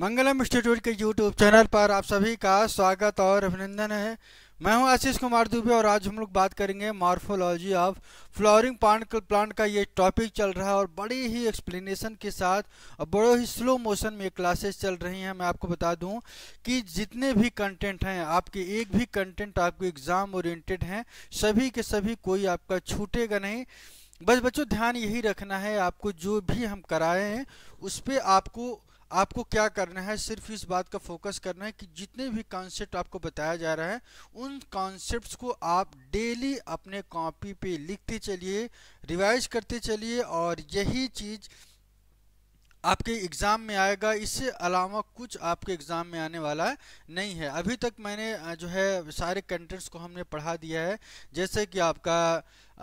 मंगलम institute के YouTube channel पर आप सभी का स्वागत और अभिनंदन है मैं हूं आशीष कुमार दुबे और आज हम लोग बात करेंगे morphology of flowering plant plant का ये टॉपिक चल रहा है और बड़ी ही एक्सप्लेनेशन के साथ और बड़े ही स्लो मोशन में क्लासेस चल रही हैं मैं आपको बता दूं कि जितने भी कंटेंट हैं आपके एक भी कंटेंट आपके एग्ज़ाम ओरिएंटेड हैं सभी के सभी कोई आपका छूटेगा नहीं बस बच्चों ध्यान यही रखना है आपको जो भी हम कराए हैं उस पर आपको आपको क्या करना है सिर्फ इस बात का फोकस करना है कि जितने भी कॉन्सेप्ट आपको बताया जा रहा है उन कॉन्सेप्ट्स को आप डेली अपने कॉपी पे लिखते चलिए रिवाइज करते चलिए और यही चीज़ आपके एग्ज़ाम में आएगा इससे अलावा कुछ आपके एग्ज़ाम में आने वाला नहीं है अभी तक मैंने जो है सारे कंटेंट्स को हमने पढ़ा दिया है जैसे कि आपका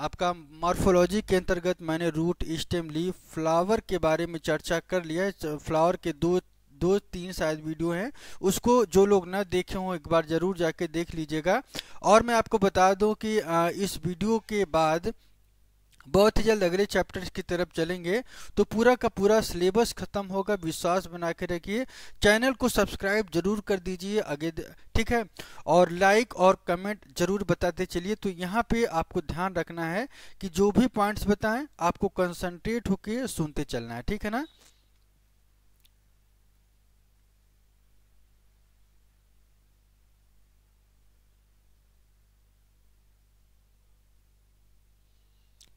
आपका मॉर्फोलॉजी के अंतर्गत मैंने रूट स्टेम ली फ्लावर के बारे में चर्चा कर लिया है फ्लावर के दो दो तीन शायद वीडियो हैं उसको जो लोग ना देखे हों एक बार ज़रूर जाके देख लीजिएगा और मैं आपको बता दूँ कि इस वीडियो के बाद बहुत ही जल्द अगले चैप्टर की तरफ चलेंगे तो पूरा का पूरा सिलेबस खत्म होगा विश्वास बना के रखिए चैनल को सब्सक्राइब जरूर कर दीजिए आगे ठीक है और लाइक और कमेंट जरूर बताते चलिए तो यहाँ पे आपको ध्यान रखना है कि जो भी पॉइंट्स बताएं आपको कंसंट्रेट होकर सुनते चलना है ठीक है ना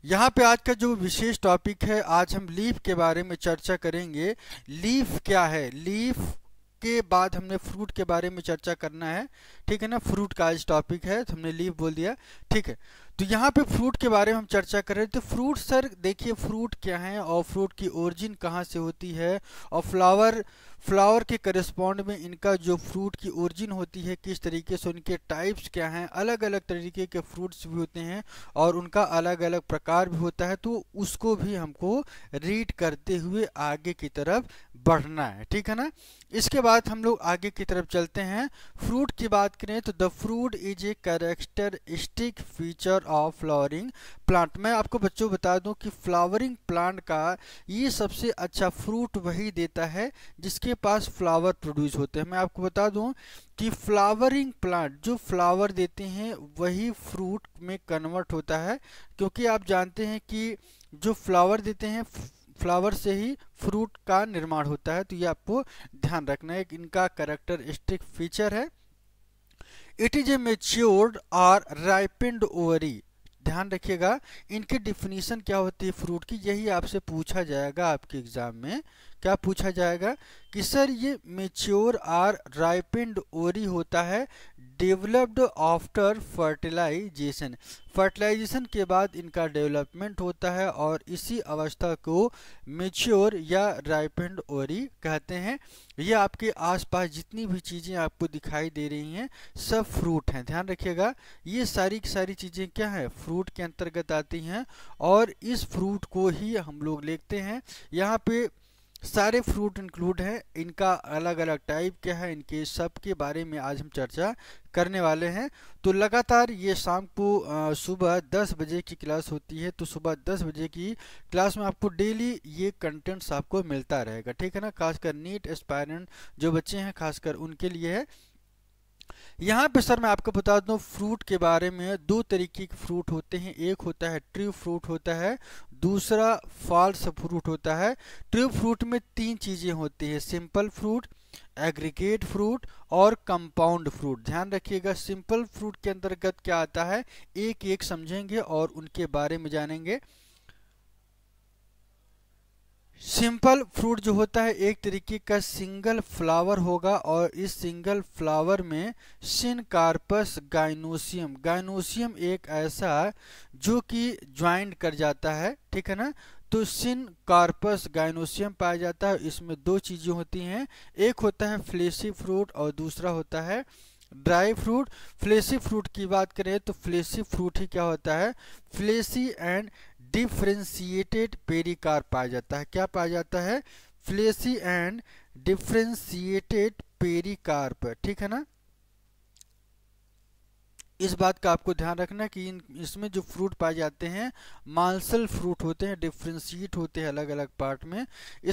यहाँ पे आज का जो विशेष टॉपिक है आज हम लीफ के बारे में चर्चा करेंगे लीफ क्या है लीफ के बाद हमने फ्रूट के बारे में चर्चा करना है ठीक है ना फ्रूट का आज टॉपिक है तो हमने लीफ बोल दिया ठीक है तो यहाँ पे फ्रूट के बारे में हम चर्चा कर रहे थे तो फ्रूट सर देखिए फ्रूट क्या है और फ्रूट की ओरिजिन कहाँ से होती है और फ्लावर फ्लावर के करस्पॉन्ड में इनका जो फ्रूट की ओरिजिन होती है किस तरीके से उनके टाइप्स क्या हैं अलग अलग तरीके के फ्रूट्स भी होते हैं और उनका अलग अलग प्रकार भी होता है तो उसको भी हमको रीड करते हुए आगे की तरफ बढ़ना है ठीक है ना इसके बाद हम लोग आगे की तरफ चलते हैं फ्रूट की बात करें तो the fruit is a characteristic feature of flowering plant मैं आपको बच्चों बता दूं कि फ्लावरिंग प्लांट का ये सबसे अच्छा फ्रूट वही देता है जिसके पास फ्लावर प्रोड्यूस होते हैं मैं आपको बता दूं कि फ्लावरिंग प्लांट जो फ्लावर देते हैं वही फ्रूट में कन्वर्ट होता है क्योंकि आप जानते हैं कि जो फ्लावर देते हैं फ्लावर से ही फ्रूट का निर्माण होता है तो ये आपको ध्यान रखना है इनका करेक्टरिस्टिक फीचर है इट इज ए मेच्योर्ड और राइपेंड ओवरी ध्यान रखिएगा इनकी डिफिनीशन क्या होती है फ्रूट की यही आपसे पूछा जाएगा आपके एग्जाम में क्या पूछा जाएगा कि सर ये मेच्योर आर राइपेंड ओरी होता है डेवलप्ड आफ्टर फर्टिलाइजेशन फर्टिलाइजेशन के बाद इनका डेवलपमेंट होता है और इसी अवस्था को मेच्योर या राइपेंड ओरी कहते हैं ये आपके आसपास जितनी भी चीज़ें आपको दिखाई दे रही हैं सब फ्रूट हैं ध्यान रखिएगा ये सारी की सारी चीज़ें क्या है फ्रूट के अंतर्गत आती हैं और इस फ्रूट को ही हम लोग लेते हैं यहाँ पे सारे फ्रूट इंक्लूड हैं इनका अलग अलग टाइप क्या है इनके सब के बारे में आज हम चर्चा करने वाले हैं तो लगातार ये शाम को सुबह 10 बजे की क्लास होती है तो सुबह 10 बजे की क्लास में आपको डेली ये कंटेंट्स आपको मिलता रहेगा ठीक है ना खासकर नीट एस्पायरेंट जो बच्चे हैं खासकर उनके लिए है यहाँ पे सर मैं आपको बता दूँ फ्रूट के बारे में दो तरीके के फ्रूट होते हैं एक होता है ट्री फ्रूट होता है दूसरा फॉल्स फ्रूट होता है ट्रू फ्रूट में तीन चीज़ें होती है सिंपल फ्रूट एग्रीगेट फ्रूट और कंपाउंड फ्रूट ध्यान रखिएगा सिंपल फ्रूट के अंतर्गत क्या आता है एक एक समझेंगे और उनके बारे में जानेंगे सिंपल फ्रूट जो होता है एक तरीके का सिंगल फ्लावर होगा और इस सिंगल फ्लावर में सिनकार्पस गाइनोसियम गाइनोसियम एक ऐसा जो कि ज्वाइंट कर जाता है ठीक है ना तो सिन कार्पस गाइनोसियम पाया जाता है इसमें दो चीज़ें होती हैं एक होता है फ्लेसी फ्रूट और दूसरा होता है ड्राई फ्रूट फ्लेसी फ्रूट की बात करें तो फ्लेसी फ्रूट ही क्या होता है फ्लेसी एंड डिफ्रेंशिएटेड पेरिकार पाया जाता है क्या पाया जाता है फ्लेसी एंड डिफ्रेंशिएटेड पेरिकार्प ठीक है ना इस बात का आपको ध्यान रखना कि इन इसमें जो फ्रूट पाए जाते हैं मांसल फ्रूट होते हैं डिफ्रेंशिएट होते हैं अलग अलग पार्ट में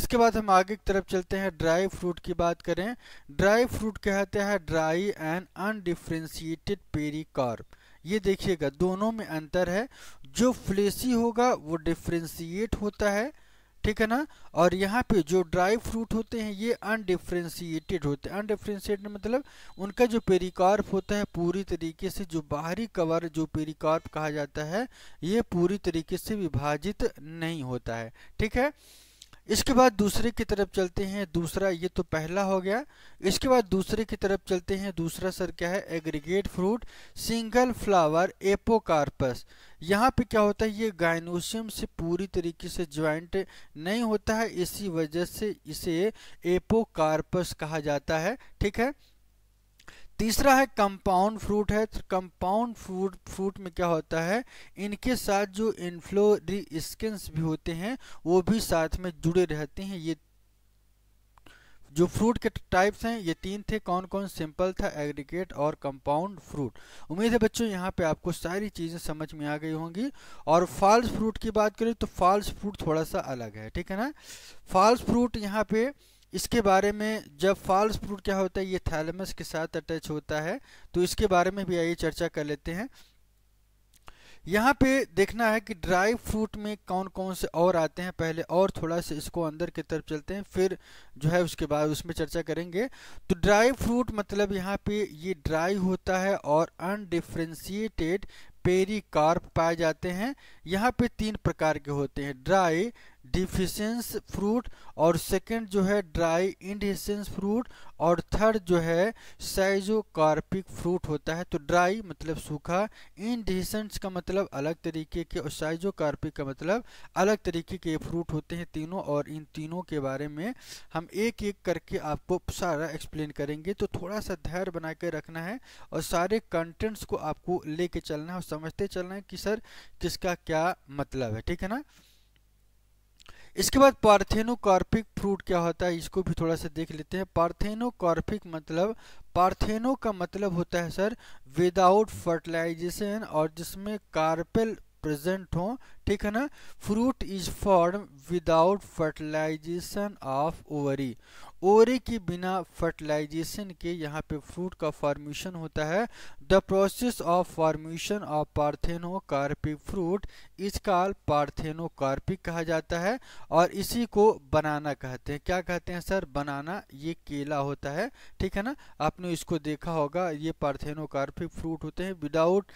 इसके बाद हम आगे की तरफ चलते हैं ड्राई फ्रूट की बात करें ड्राई फ्रूट कहते हैं ड्राई एंड अनडिफ्रेंशिएटेड पेरिकार्प ये देखिएगा दोनों में अंतर है जो फ्लेसी होगा वो डिफ्रेंसीट होता है ठीक है ना और यहाँ पे जो ड्राई फ्रूट होते हैं ये अनडिफ्रेंसीटेड होते हैं अनडिफ्रेंशिएटेड मतलब उनका जो पेरिकार्प होता है पूरी तरीके से जो बाहरी कवर जो पेरिकार्प कहा जाता है ये पूरी तरीके से विभाजित नहीं होता है ठीक है इसके बाद दूसरे की तरफ चलते हैं दूसरा ये तो पहला हो गया इसके बाद दूसरे की तरफ चलते हैं दूसरा सर क्या है aggregate fruit single flower apocarpous यहाँ पे क्या होता है ये गाइनोशियम से पूरी तरीके से ज्वाइंट नहीं होता है इसी वजह से इसे एपोकार्पस कहा जाता है ठीक है तीसरा है कंपाउंड फ्रूट है कंपाउंड फ्रूट फ्रूट में क्या होता है इनके साथ जो इन्फ्लोरी स्किन्स भी होते हैं वो भी साथ में जुड़े रहते हैं ये जो फ्रूट के टाइप्स हैं ये तीन थे कौन कौन सिंपल था एग्रीगेट और कंपाउंड फ्रूट उम्मीद है बच्चों यहाँ पे आपको सारी चीज़ें समझ में आ गई होंगी और फॉल्स फ्रूट की बात करें तो फॉल्स फ्रूट थोड़ा सा अलग है ठीक है ना फॉल्स फ्रूट यहाँ पे इसके बारे में जब फॉल्स फ्रूट क्या होता है ये थैलेमस के साथ अटैच होता है तो इसके बारे में भी आइए चर्चा कर लेते हैं यहाँ पे देखना है कि ड्राई फ्रूट में कौन कौन से और आते हैं पहले और थोड़ा सा इसको अंदर की तरफ चलते हैं फिर जो है उसके बाद उसमें चर्चा करेंगे तो ड्राई फ्रूट मतलब यहाँ पे ये ड्राई होता है और अनडिफ्रेंशिएटेड पेरिकार्प पाए जाते हैं यहाँ पे तीन प्रकार के होते हैं ड्राई डिफिशेंस फ्रूट और सेकंड जो है ड्राई इंडिशेंस फ्रूट और थर्ड जो है साइजोकार्पिक फ्रूट होता है तो ड्राई मतलब सूखा इंडिशेंस का मतलब अलग तरीके के और साइजोकार्पिक का मतलब अलग तरीके के फ्रूट होते हैं तीनों और इन तीनों के बारे में हम एक एक करके आपको सारा एक्सप्लेन करेंगे तो थोड़ा सा धैर्य बना के रखना है और सारे कंटेंट्स को आपको ले चलना है और समझते चलना है कि सर किसका क्या मतलब है ठीक है ना इसके बाद पार्थेनोकार्पिक फ्रूट क्या होता है इसको भी थोड़ा सा देख लेते हैं पार्थेनोकार्पिक मतलब पार्थेनो का मतलब होता है सर विदाउट फर्टिलाइजेशन और जिसमें कार्पेल प्रेजेंट हो ठीक है ना fruit is form without fertilisation of ovary ओरे के बिना फर्टिलाइजेशन के यहाँ पे फ्रूट का फॉर्मेशन होता है the process of formation of parthenocarpic fruit is called parthenocarpic कहा जाता है और इसी को बनाना कहते हैं क्या कहते हैं सर बनाना ये केला होता है ठीक है ना आपने इसको देखा होगा ये पार्थेनोकार्पिक फ्रूट होते हैं विदाउट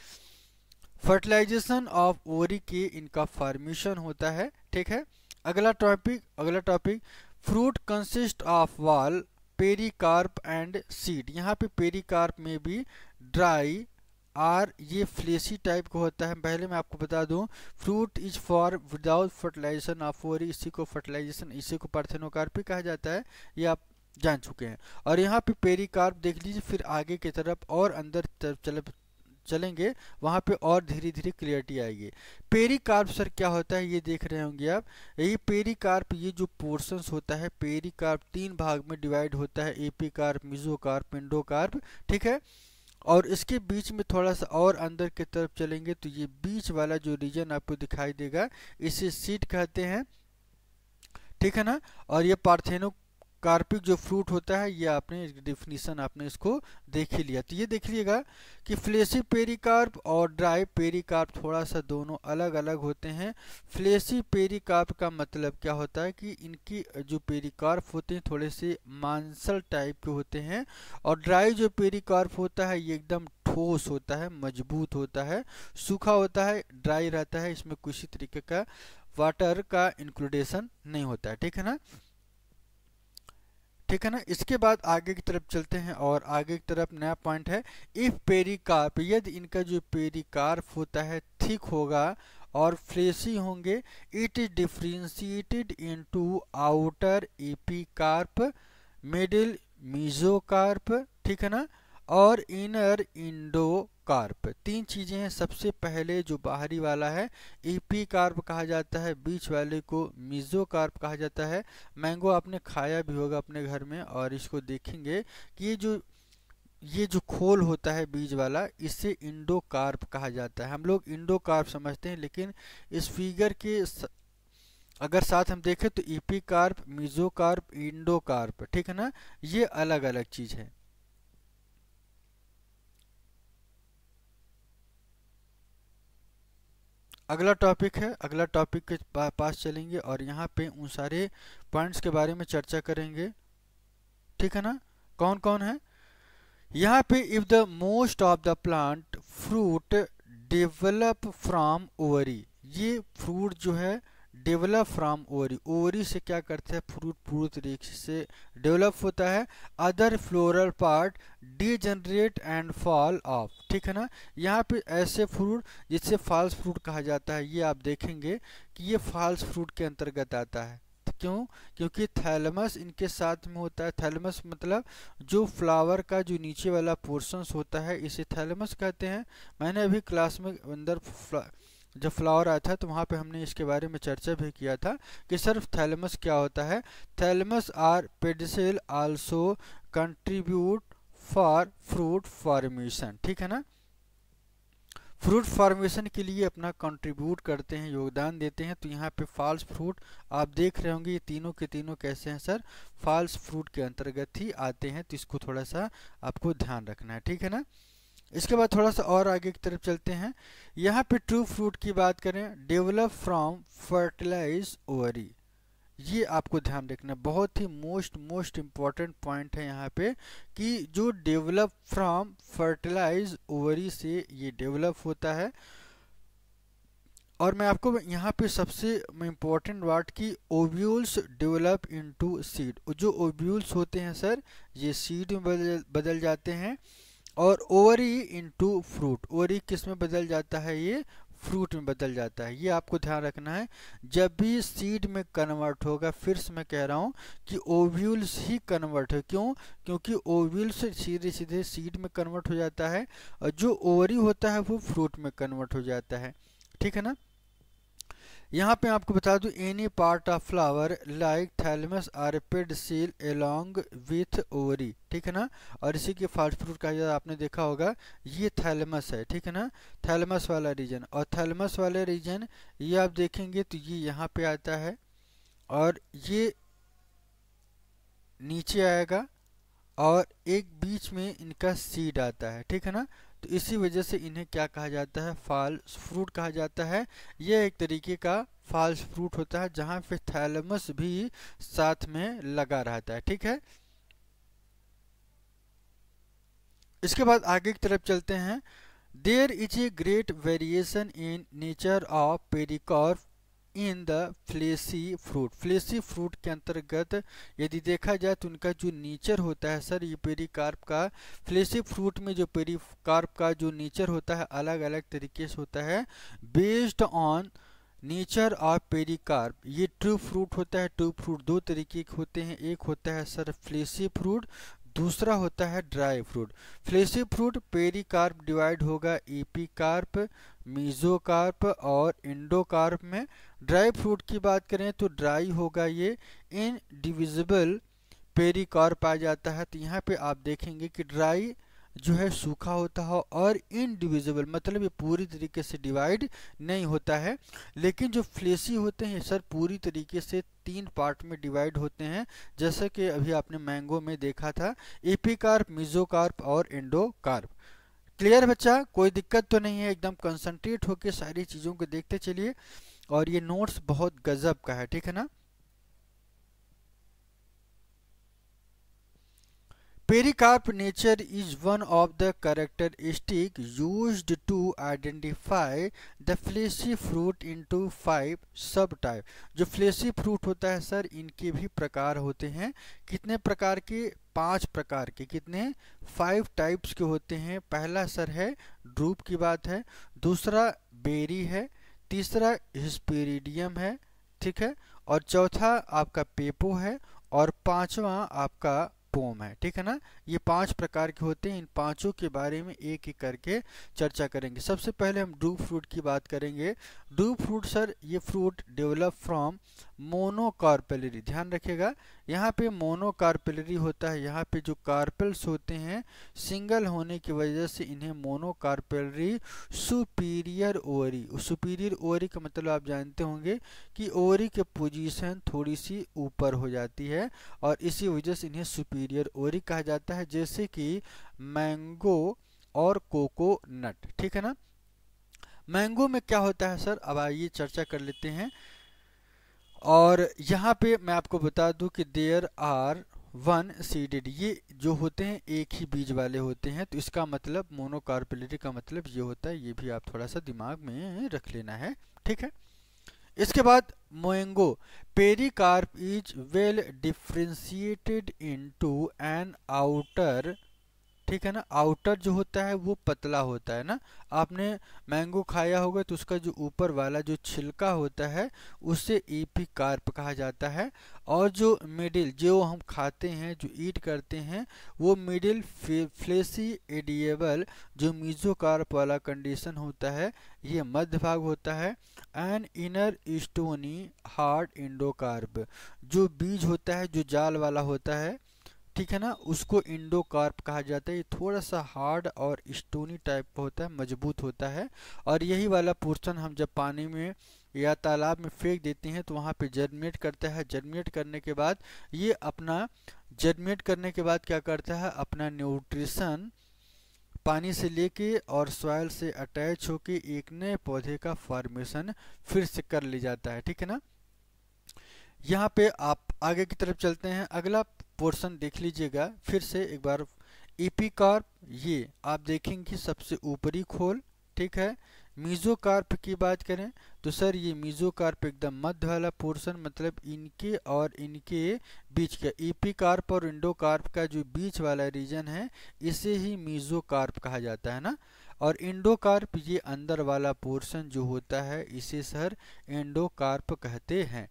फर्टिलाइजेशन ऑफ ओरी के इनका फॉर्मेशन होता है ठीक है अगला टॉपिक अगला topic fruit consist of wall pericarp and seed यहाँ पे पेरिकार्प में भी ड्राई आर ये फ्लेसी टाइप का होता है पहले मैं आपको बता दूं fruit is for without fertilisation of ovary इसी को फर्टिलाइजेशन इसी को पार्थेनोकार्पी कहा जाता है ये आप जान चुके हैं और यहाँ पे पेरिकार्प देख लीजिए फिर आगे की तरफ और अंदर तरफ चले चलेंगे वहाँ पे और धीरे धीरे क्लियरिटी आएगी पेरिकार्प सर क्या होता है ये देख रहे होंगे आप यही पेरिकार्प ये जो पोर्शंस होता है पेरिकार्प तीन भाग में डिवाइड होता है एपी कार्प मिजोकार्प एंडोकार्प ठीक है और इसके बीच में थोड़ा सा और अंदर की तरफ चलेंगे तो ये बीच वाला जो रीजन आपको दिखाई देगा इसे सीट कहते हैं ठीक है ना और ये पार्थेनो कार्पिक जो फ्रूट होता है ये आपने डिफिनीसन आपने इसको देख ही लिया तो ये देख लीजिएगा कि फ्लेसी पेरिकार्प और ड्राई पेरिकार्प थोड़ा सा दोनों अलग अलग होते हैं फ्लेसी पेरिकार्प का मतलब क्या होता है कि इनकी जो पेरिकार्प होते हैं थोड़े से मांसल टाइप के होते हैं और ड्राई जो पेरिकार्प होता है ये एकदम ठोस होता है मजबूत होता है सूखा होता है ड्राई रहता है इसमें किसी तरीके का वाटर का इंक्लूडेशन नहीं होता है ठीक है ना ठीक है ना इसके बाद आगे की तरफ चलते हैं और आगे की तरफ नया पॉइंट है इफ़ पेरिकार्प यदि इनका जो पेरिकार्प होता है ठीक होगा और फ्लेसी होंगे it is differentiated into outer carp middle mesocarp ठीक है ना और इनर इंडो कार्प तीन चीज़ें हैं सबसे पहले जो बाहरी वाला है ईपी कार्प कहा जाता है बीच वाले को मिजो कार्प कहा जाता है मैंगो आपने खाया भी होगा अपने घर में और इसको देखेंगे कि ये जो ये जो खोल होता है बीज वाला इसे इंडो कार्प कहा जाता है हम लोग इंडो कार्प समझते हैं लेकिन इस फिगर के स... अगर साथ हम देखें तो epicarp mesocarp endocarp ठीक है ना ये अलग अलग चीज़ है अगला टॉपिक है अगला टॉपिक के पास चलेंगे और यहाँ पे उन सारे पॉइंट्स के बारे में चर्चा करेंगे ठीक है ना कौन कौन है यहाँ पे if the most of the plant fruit develop from ovary ये फ्रूट जो है डेवलप फ्राम ओरी ओरी से क्या करते हैं फ्रूट पूरी तरीके से डेवलप होता है other floral part degenerate and fall off ठीक है ना यहाँ पे ऐसे फ्रूट जिसे फॉल्स फ्रूट कहा जाता है ये आप देखेंगे कि ये फॉल्स फ्रूट के अंतर्गत आता है तो क्यों क्योंकि थैलमस इनके साथ में होता है थैलमस मतलब जो फ्लावर का जो नीचे वाला पोर्शंस होता है इसे थैलमस कहते हैं मैंने अभी क्लास में अंदर जब फ्लावर आया था तो वहाँ पे हमने इसके बारे में चर्चा भी किया था कि सिर्फ थैलमस क्या होता है thalamus or pedicel also contribute for fruit formation ठीक है ना फ्रूट फॉर्मेशन के लिए अपना कंट्रीब्यूट करते हैं योगदान देते हैं तो यहाँ पे फॉल्स फ्रूट आप देख रहे होंगे ये तीनों के तीनों कैसे हैं सर फॉल्स फ्रूट के अंतर्गत ही आते हैं तो इसको थोड़ा सा आपको ध्यान रखना है ठीक है ना इसके बाद थोड़ा सा और आगे की तरफ चलते हैं यहाँ पे ट्रू फ्रूट की बात करें डेवलप फ्रॉम फर्टिलाइज ओवरी ये आपको ध्यान रखना बहुत ही मोस्ट मोस्ट इम्पॉर्टेंट पॉइंट है यहाँ पे कि जो डेवलप फ्रॉम फर्टिलाइज ओवरी से ये डेवलप होता है और मैं आपको यहाँ पे सबसे इम्पोर्टेंट वर्ड की ओव्यूल्स डेवलप इनटू सीड जो ओव्यूल्स होते हैं सर ये सीड में बदल, बदल जाते हैं और ओवरी इनटू फ्रूट ओवरी किस में बदल जाता है ये फ्रूट में बदल जाता है ये आपको ध्यान रखना है जब भी सीड में कन्वर्ट होगा फिर से मैं कह रहा हूँ कि ओव्यूल्स ही कन्वर्ट है क्यों क्योंकि ओव्यूल्स सीधे सीधे सीड में कन्वर्ट हो जाता है और जो ओवरी होता है वो फ्रूट में कन्वर्ट हो जाता है ठीक है ना यहाँ पे आपको बता दूँ any part of flower like thalamus or pedicel along with ovary ठीक है ना और इसी के फास्ट फ्रूट का जाता आपने देखा होगा ये थैलमस है ठीक है ना थैलमस वाला रीजन और थैलमस वाला रीजन ये आप देखेंगे तो ये यहाँ पे आता है और ये नीचे आएगा और एक बीच में इनका सीड आता है ठीक है ना तो इसी वजह से इन्हें क्या कहा जाता है फॉल्स फ्रूट कहा जाता है यह एक तरीके का फॉल्स फ्रूट होता है जहाँ पे थैलमस भी साथ में लगा रहता है ठीक है इसके बाद आगे की तरफ चलते हैं there is a great variation in nature of pericarp in the fleshy fruit fleshy fruit के अंतर्गत यदि देखा जाए तो उनका जो नेचर होता है सर ये पेरिकार्प का फ्लेसी फ्रूट में जो पेरिकार्प का जो नेचर होता है अलग अलग तरीके से होता है based on nature of pericarp ये ट्रू फ्रूट होता है ट्रू फ्रूट दो तरीके के होते हैं एक होता है सर फ्लेसी फ्रूट दूसरा होता है dry fruit fleshy fruit pericarp divide होगा एपी कार्प मीज़ोकार्प और इंडोकार्प में ड्राई फ्रूट की बात करें तो ड्राई होगा ये इनडिविजिबल पेरिकॉर्प आ जाता है तो यहाँ पे आप देखेंगे कि ड्राई जो है सूखा होता है हो और इनडिविजिबल मतलब ये पूरी तरीके से डिवाइड नहीं होता है लेकिन जो फ्लेसी होते हैं सर पूरी तरीके से तीन पार्ट में डिवाइड होते हैं जैसे कि अभी आपने मैंगो में देखा था एपिकार्प मिजोकार्प और इंडोकार्प क्लियर बच्चा कोई दिक्कत तो नहीं है एकदम कंसंट्रेट होकर सारी चीज़ों को देखते चलिए और ये नोट्स बहुत गजब का है ठीक है ना Pericarp nature is one of the characteristic used to identify the fleshy fruit into five subtype. जो fleshy fruit होता है सर इनके भी प्रकार होते हैं कितने प्रकार के पांच प्रकार के कितने फाइव टाइप्स के होते हैं पहला सर है ड्रूप की बात है दूसरा बेरी है तीसरा हिस्पेरिडियम है ठीक है और चौथा आपका पेपो है और पांचवा आपका पोम है ठीक है ना ये पांच प्रकार के होते हैं इन पांचों के बारे में एक एक करके चर्चा करेंगे सबसे पहले हम डू फ्रूट की बात करेंगे ड्रूप फ्रूट सर ये फ्रूट डेवलप फ्रॉम मोनोकार्पेलरी ध्यान रखिएगा यहाँ पे मोनोकार्पेलरी होता है यहाँ पे जो कार्पेल्स होते हैं सिंगल होने की वजह से इन्हें monocarpellary superior ovary superior ovary का मतलब आप जानते होंगे कि ओवरी के पोजीशन थोड़ी सी ऊपर हो जाती है और इसी वजह से इन्हें सुपीरियर ओवरी कहा जाता है जैसे कि मैंगो और कोकोनट ठीक है ना मैंगो में क्या होता है सर अब आइए चर्चा कर लेते हैं और यहाँ पे मैं आपको बता दूँ कि देयर आर वन सीडेड ये जो होते हैं एक ही बीज वाले होते हैं तो इसका मतलब मोनोकार्पेलेटी का मतलब ये होता है ये भी आप थोड़ा सा दिमाग में रख लेना है ठीक है इसके बाद mango pericarp is well differentiated into an outer ठीक है ना आउटर जो होता है वो पतला होता है ना आपने मैंगो खाया होगा तो उसका जो ऊपर वाला जो छिलका होता है उसे ईपी e कार्प कहा जाता है और जो मिडिल जो हम खाते हैं जो ईट करते हैं वो मिडिल फ्लेसी एडिएबल जो मीजोकार्प वाला कंडीशन होता है ये मध्य भाग होता है and inner stony hard endocarp जो बीज होता है जो जाल वाला होता है ठीक है ना उसको इंडो कार्प कहा जाता है ये थोड़ा सा हार्ड और स्टोनी टाइप का होता है मजबूत होता है और यही वाला पोर्शन हम जब पानी में या तालाब में फेंक देते हैं तो वहाँ पे जर्मिनेट करता है जर्मिनेट करने के बाद ये अपना जर्मिनेट करने के बाद क्या करता है अपना न्यूट्रिशन पानी से लेके और सॉयल से अटैच होके एक नए पौधे का फॉर्मेशन फिर से कर ले जाता है ठीक है ना यहाँ पे आप आगे की तरफ चलते हैं अगला पोर्शन देख लीजिएगा फिर से एक बार ईपी e कार्प ये आप देखेंगे सबसे ऊपरी खोल ठीक है मीजो कार्प की बात करें तो सर ये मीजो कार्प एकदम मध्य वाला पोर्शन मतलब इनके और इनके बीच का ईपी e कार्प और इंडो कार्प का जो बीच वाला रीजन है इसे ही मीजो कार्प कहा जाता है ना और इंडो कार्प ये अंदर वाला पोर्शन जो होता है इसे सर इंडो कार्प कहते हैं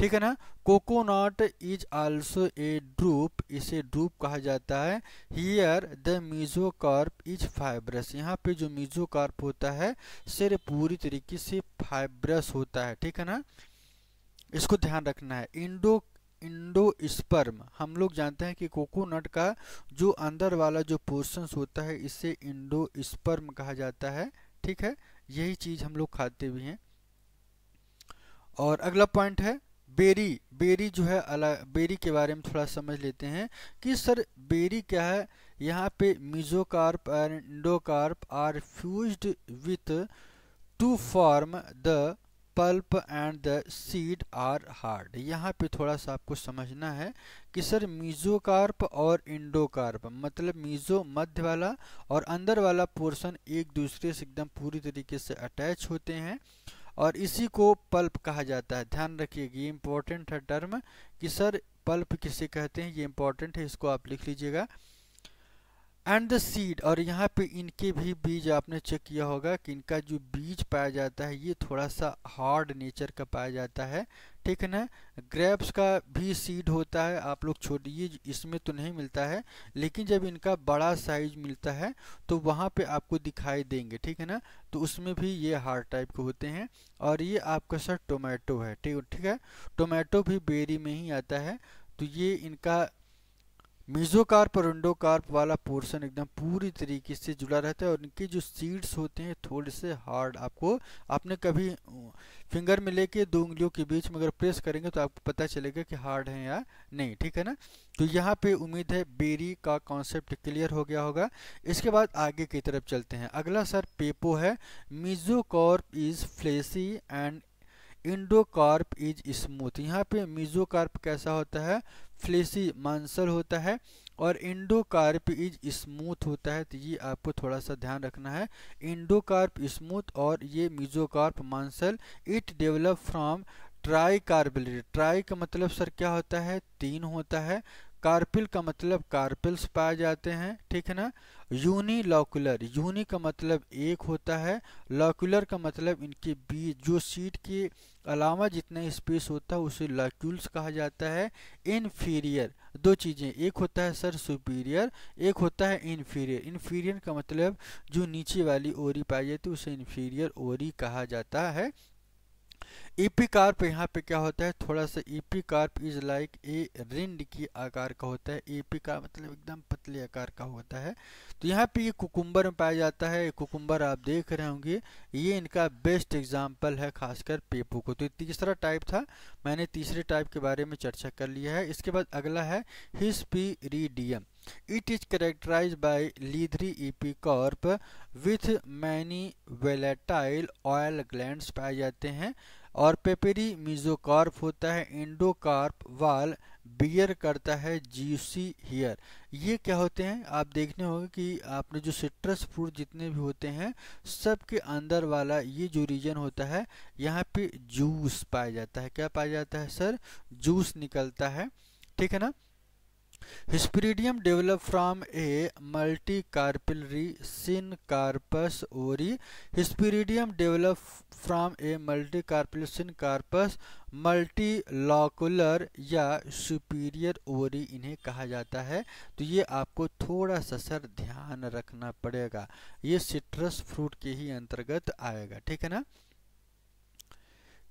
ठीक है ना coconut is also a drupe इसे ड्रूप कहा जाता है here the mesocarp is fibrous यहाँ पे जो मीजोकार्प होता है सिर पूरी तरीके से फाइब्रस होता है ठीक है ना इसको ध्यान रखना है इंडो इंडो स्पर्म हम लोग जानते हैं कि कोकोनट का जो अंदर वाला जो पोर्शंस होता है इसे इंडो स्पर्म कहा जाता है ठीक है यही चीज़ हम लोग खाते भी हैं और अगला पॉइंट है बेरी बेरी जो है अलग बेरी के बारे में थोड़ा समझ लेते हैं कि सर बेरी क्या है यहाँ पे mesocarp endocarp are fused with to form the pulp and the seed are hard यहाँ पे थोड़ा सा आपको समझना है कि सर मीजोकार्प और इंडोकार्प मतलब मीजो मध्य वाला और अंदर वाला पोर्शन एक दूसरे से एकदम पूरी तरीके से अटैच होते हैं और इसी को पल्प कहा जाता है ध्यान रखिएगा ये इम्पोर्टेंट है टर्म कि सर पल्प किसे कहते हैं ये इम्पोर्टेंट है इसको आप लिख लीजिएगा एंड द सीड और यहाँ पे इनके भी बीज आपने चेक किया होगा कि इनका जो बीज पाया जाता है ये थोड़ा सा हार्ड नेचर का पाया जाता है ठीक है ना ग्रेप्स का भी सीड होता है आप लोग छोटी ये इसमें तो नहीं मिलता है लेकिन जब इनका बड़ा साइज मिलता है तो वहाँ पे आपको दिखाई देंगे ठीक है ना तो उसमें भी ये हार्ड टाइप के होते हैं और ये आपका सर टोमेटो है ठीक ठीक है टोमेटो भी बेरी में ही आता है तो ये इनका मिर्जोकार्प और इंडोकार्प वाला पोर्शन एकदम पूरी तरीके से जुड़ा रहता है और इनके जो सीड्स होते हैं थोड़े से हार्ड आपको आपने कभी फिंगर में लेके दो उंगलियों के बीच में अगर प्रेस करेंगे तो आपको पता चलेगा कि हार्ड है या नहीं ठीक है ना तो यहाँ पे उम्मीद है बेरी का कॉन्सेप्ट क्लियर हो गया होगा इसके बाद आगे की तरफ चलते हैं अगला सर पेपो है mesocarp is fleshy and endocarp is smooth यहाँ पे मिजोकार्प कैसा होता है फ्लेसी मांसल होता है और इंडोकार्प इज स्मूथ होता है तो ये आपको थोड़ा सा ध्यान रखना है इंडोकार्प स्मूथ और ये मिजोकार्प मांसल it develop from tricarpellary tri का मतलब सर क्या होता है तीन होता है कार्पिल का मतलब कार्पिल्स पाए जाते हैं ठीक है ना यूनिलॉकुलर यूनि का मतलब एक होता है लॉकुलर का मतलब इनके बीच जो सीट के अलावा जितना स्पेस होता है उसे लॉक्यूल्स कहा जाता है इन्फीरियर दो चीज़ें एक होता है सर सुपीरियर एक होता है इन्फीरियर इन्फीरियर का मतलब जो नीचे वाली ओरी पाई जाती है उसे इनफीरियर ओरी कहा जाता है ईपी e कार्प यहाँ पे क्या होता है थोड़ा सा epicarp is like a rind की आकार का होता है ईपी e का मतलब एकदम पतले आकार का होता है तो यहाँ पे ये कुकुम्बर में पाया जाता है कुकुम्बर आप देख रहे होंगे ये इनका बेस्ट एग्जांपल है खासकर पेपू को तो तीसरा टाइप था मैंने तीसरे टाइप के बारे में चर्चा कर लिया है इसके बाद अगला है it is characterise by leathery epi epicarp with many volatile oil gland पाए जाते हैं और पेपेरी मिजोकार्प होता है इंडोकार्प वाल बियर करता है जीसी हियर ये क्या होते हैं आप देखने होंगे कि आपने जो सिट्रस फ्रूट जितने भी होते हैं सब के अंदर वाला ये जो रीजन होता है यहाँ पे जूस पाया जाता है क्या पाया जाता है सर जूस निकलता है ठीक है ना hesperidium develop from a multicarpellary syncarpous ovary hesperidium develop from a multi syncarpous multilocular या सुपीरियर ओरी इन्हें कहा जाता है तो ये आपको थोड़ा सा सर ध्यान रखना पड़ेगा ये सिट्रस फ्रूट के ही अंतर्गत आएगा ठीक है ना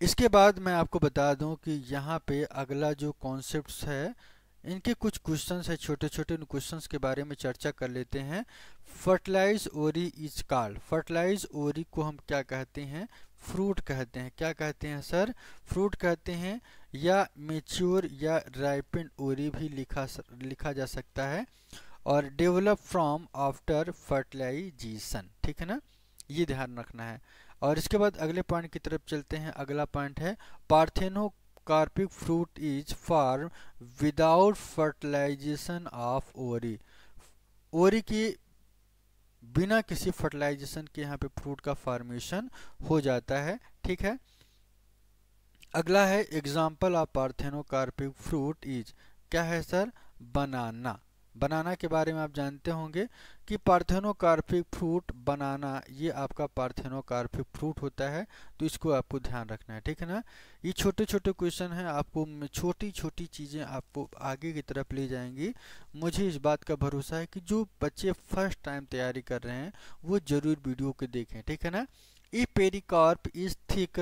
इसके बाद मैं आपको बता दूं कि यहाँ पे अगला जो कॉन्सेप्ट्स है इनके कुछ क्वेश्चन है छोटे छोटे उन क्वेश्चन के बारे में चर्चा कर लेते हैं फर्टिलाइज ओरी इज कार्ड फर्टिलाइज ओरी को हम क्या कहते हैं फ्रूट कहते हैं क्या कहते हैं सर फ्रूट कहते हैं या मेच्योर या राइपिन ओरी भी लिखा लिखा जा सकता है और डेवलप फ्रॉम आफ्टर फर्टिलाइजेशन ठीक है ना ये ध्यान रखना है और इसके बाद अगले पॉइंट की तरफ चलते हैं अगला पॉइंट है parthenocarpic fruit is form without fertilisation of ovary ovary की बिना किसी फर्टिलाइजेशन के यहाँ पे फ्रूट का फॉर्मेशन हो जाता है ठीक है अगला है example of carpic fruit is क्या है सर बनाना बनाना के बारे में आप जानते होंगे कि पार्थेनोकार्पिक फ्रूट बनाना ये आपका पार्थेनोकार्पिक फ्रूट होता है तो इसको आपको ध्यान रखना है ठीक है ना ये छोटे छोटे क्वेश्चन हैं आपको छोटी छोटी चीज़ें आपको आगे की तरफ ले जाएंगी मुझे इस बात का भरोसा है कि जो बच्चे फर्स्ट टाइम तैयारी कर रहे हैं वो ज़रूर वीडियो को देखें ठीक है ना ई pericarp is thick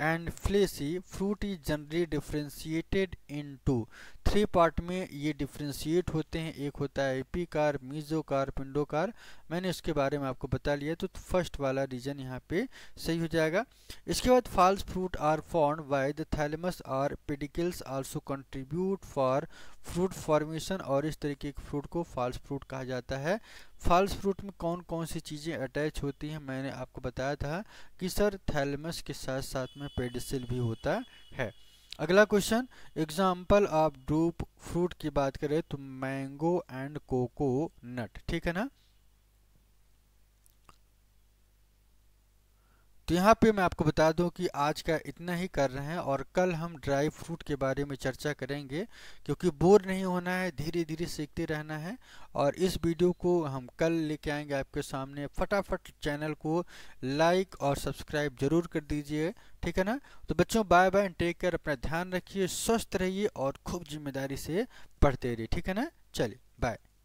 and fleshy fruit is generally differentiated into three part में ये डिफ्रेंशिएट होते हैं एक होता है epicarp mesocarp endocarp मैंने उसके बारे में आपको बता लिया तो फर्स्ट वाला रीजन यहाँ पे सही हो जाएगा इसके बाद false fruit are form by the thalamus or pedicels also contribute for fruit formation और इस तरीके के फ्रूट को फॉल्स फ्रूट कहा जाता है फॉल्स फ्रूट में कौन कौन सी चीज़ें अटैच होती हैं मैंने आपको बताया था कि सर थैलेमस के साथ साथ में पेडिसिल भी होता है अगला क्वेश्चन एग्जाम्पल आप ड्रूप फ्रूट की बात करें तो मैंगो एंड कोको नट ठीक है ना तो यहाँ पे मैं आपको बता दूँ कि आज का इतना ही कर रहे हैं और कल हम ड्राई फ्रूट के बारे में चर्चा करेंगे क्योंकि बोर नहीं होना है धीरे धीरे सीखते रहना है और इस वीडियो को हम कल लेके आएंगे आपके सामने फटाफट चैनल को लाइक और सब्सक्राइब जरूर कर दीजिए ठीक है ना तो बच्चों बाय बाय टेक केयर अपना ध्यान रखिए स्वस्थ रहिए और खूब जिम्मेदारी से पढ़ते रहिए ठीक है ना चलिए बाय